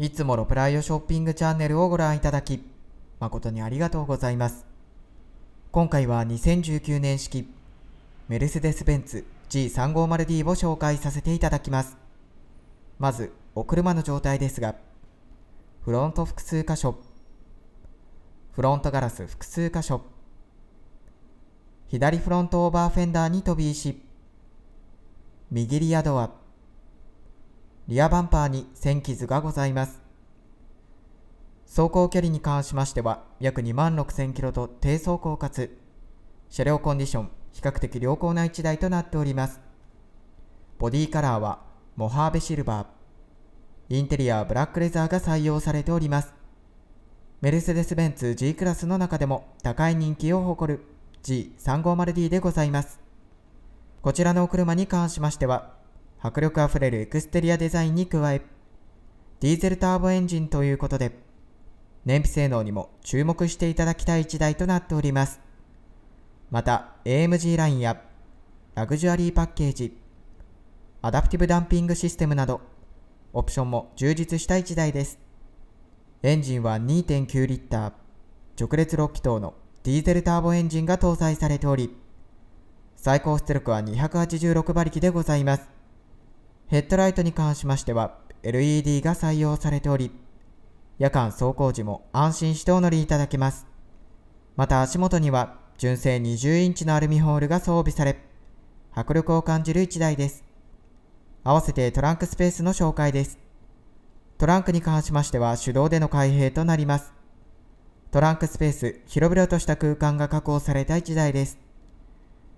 いつものプライオショッピングチャンネルをご覧いただき、誠にありがとうございます。今回は2019年式、メルセデス・ベンツ G350D を紹介させていただきます。まず、お車の状態ですが、フロント複数箇所、フロントガラス複数箇所、左フロントオーバーフェンダーに飛び石、右リアドア、リアバンパーに線傷がございます。走行距離に関しましては、約2万6000キロと低走行かつ、車両コンディション、比較的良好な1台となっております。ボディカラーは、モハーベシルバー。インテリアはブラックレザーが採用されております。メルセデス・ベンツ G クラスの中でも高い人気を誇る G350D でございます。こちらのお車に関しましては、迫力あふれるエクステリアデザインに加え、ディーゼルターボエンジンということで、燃費性能にも注目していただきたい一台となっております。また、AMG ラインやラグジュアリーパッケージ、アダプティブダンピングシステムなど、オプションも充実した1台です。エンジンは2.9リッター、直列6気筒のディーゼルターボエンジンが搭載されており、最高出力は286馬力でございます。ヘッドライトに関しましては LED が採用されており、夜間走行時も安心してお乗りいただけます。また足元には純正20インチのアルミホールが装備され、迫力を感じる1台です。合わせてトランクスペースの紹介です。トランクに関しましては手動での開閉となります。トランクスペース、広々とした空間が確保された1台です。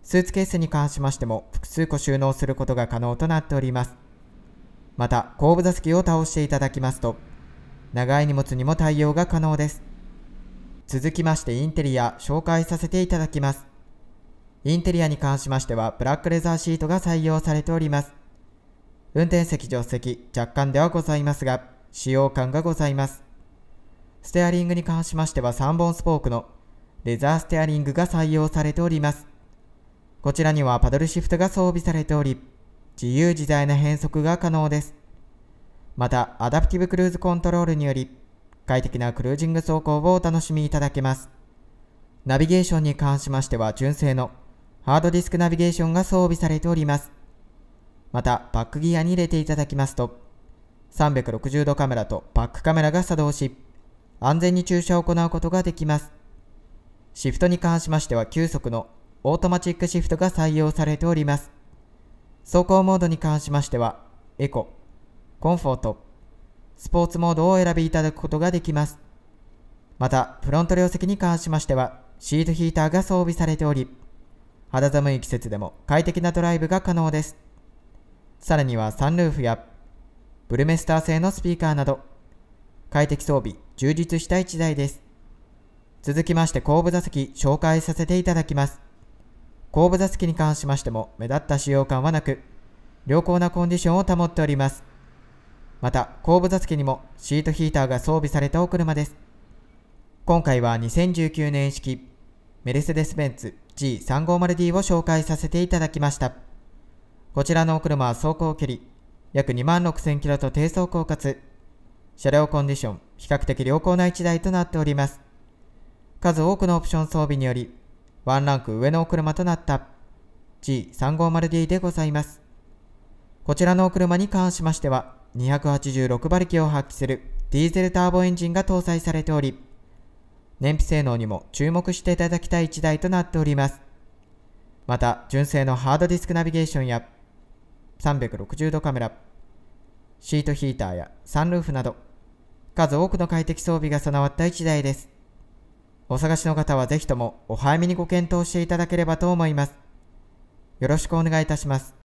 スーツケースに関しましても複数個収納することが可能となっております。また、後部座席を倒していただきますと、長い荷物にも対応が可能です。続きましてインテリア紹介させていただきます。インテリアに関しましてはブラックレザーシートが採用されております。運転席助手席若干ではございますが、使用感がございます。ステアリングに関しましては3本スポークのレザーステアリングが採用されております。こちらにはパドルシフトが装備されており、自由自在な変速が可能です。また、アダプティブクルーズコントロールにより、快適なクルージング走行をお楽しみいただけます。ナビゲーションに関しましては、純正のハードディスクナビゲーションが装備されております。また、バックギアに入れていただきますと、360度カメラとバックカメラが作動し、安全に駐車を行うことができます。シフトに関しましては急速のオートマチックシフトが採用されております。走行モードに関しましては、エコ、コンフォート、スポーツモードを選びいただくことができます。また、フロント両席に関しましては、シートヒーターが装備されており、肌寒い季節でも快適なドライブが可能です。さらにはサンルーフや、ブルメスター製のスピーカーなど、快適装備、充実した1台です。続きまして後部座席紹介させていただきます。後部座席に関しましても目立った使用感はなく、良好なコンディションを保っております。また、後部座席にもシートヒーターが装備されたお車です。今回は2019年式、メルセデス・ベンツ G350D を紹介させていただきました。こちらのお車は走行距離、約2万6000キロと低走行かつ、車両コンディション、比較的良好な1台となっております。数多くのオプション装備により、ワンランク上のお車となった G350D でございます。こちらのお車に関しましては、286馬力を発揮するディーゼルターボエンジンが搭載されており、燃費性能にも注目していただきたい一台となっております。また、純正のハードディスクナビゲーションや、360度カメラ、シートヒーターやサンルーフなど、数多くの快適装備が備わった1台です。お探しの方はぜひともお早めにご検討していただければと思います。よろしくお願いいたします。